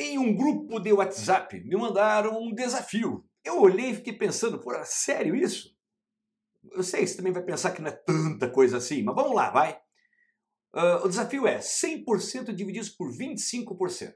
Em um grupo de WhatsApp, me mandaram um desafio. Eu olhei e fiquei pensando, pô, sério isso? Eu sei, você também vai pensar que não é tanta coisa assim, mas vamos lá, vai. Uh, o desafio é 100% divididos por 25%.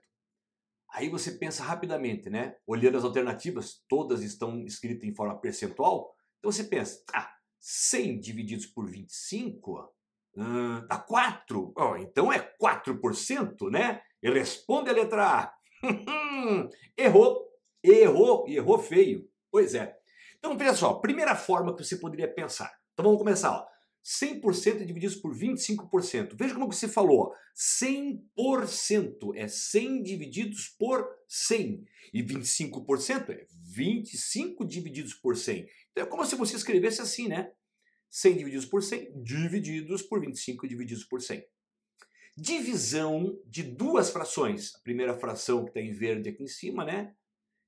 Aí você pensa rapidamente, né? Olhando as alternativas, todas estão escritas em forma percentual. Então você pensa, ah, 100 divididos por 25 hum, dá 4. Oh, então é 4%, né? E responde a letra A. errou, errou errou feio. Pois é. Então, veja só, primeira forma que você poderia pensar. Então vamos começar, ó. 100% dividido por 25%. Veja como você falou, ó. 100% é 100 divididos por 100 e 25% é 25 divididos por 100. Então é como se você escrevesse assim, né? 100 divididos por 100 divididos por 25 divididos por 100 divisão de duas frações. A primeira fração que está em verde aqui em cima, né?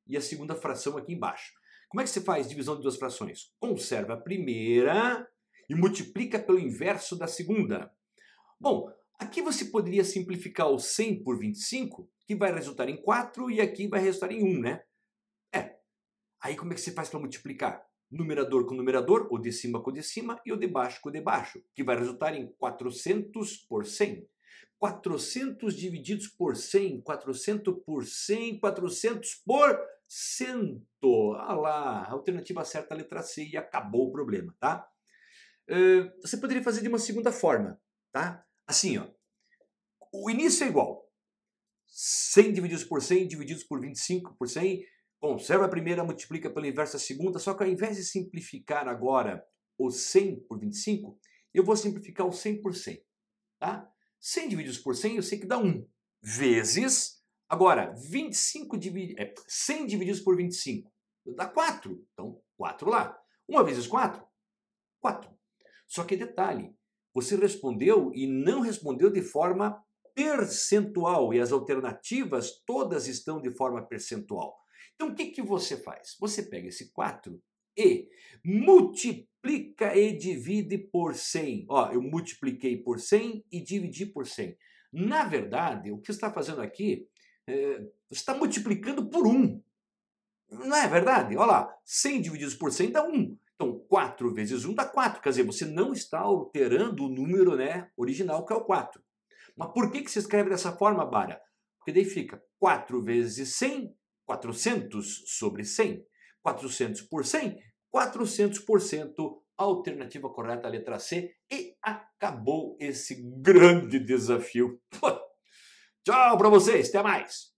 E a segunda fração aqui embaixo. Como é que se faz divisão de duas frações? Conserva a primeira e multiplica pelo inverso da segunda. Bom, aqui você poderia simplificar o 100 por 25, que vai resultar em 4 e aqui vai resultar em 1, né? É. Aí como é que se faz para multiplicar? numerador com numerador, ou de cima com de cima e o de baixo com o de baixo, que vai resultar em 400 por 100. 400 divididos por 100, 400 por 100, 400 por 100. Olha ah lá, alternativa certa, letra C, e acabou o problema, tá? você poderia fazer de uma segunda forma, tá? Assim, ó. O início é igual. 100 divididos por 100, divididos por 25 por 100, conserva a primeira, multiplica pelo inverso inversa segunda, só que ao invés de simplificar agora o 100 por 25, eu vou simplificar o 100 por 100, tá? 100 divididos por 100 eu sei que dá 1. Vezes, agora, 25 dividi é, 100 divididos por 25 dá 4. Então, 4 lá. 1 vezes 4, 4. Só que detalhe, você respondeu e não respondeu de forma percentual e as alternativas todas estão de forma percentual. Então o que, que você faz? Você pega esse 4 e multiplica e divide por 100. Ó, eu multipliquei por 100 e dividi por 100. Na verdade, o que está fazendo aqui, é, está multiplicando por 1. Não é verdade? Olha lá, 100 divididos por 100 dá 1. Então, 4 vezes 1 dá 4. Quer dizer, você não está alterando o número né, original, que é o 4. Mas por que, que se escreve dessa forma, Bara? Porque daí fica 4 vezes 100, 400 sobre 100. 400 por 100, 400% alternativa correta, letra C. E acabou esse grande desafio. Tchau para vocês, até mais!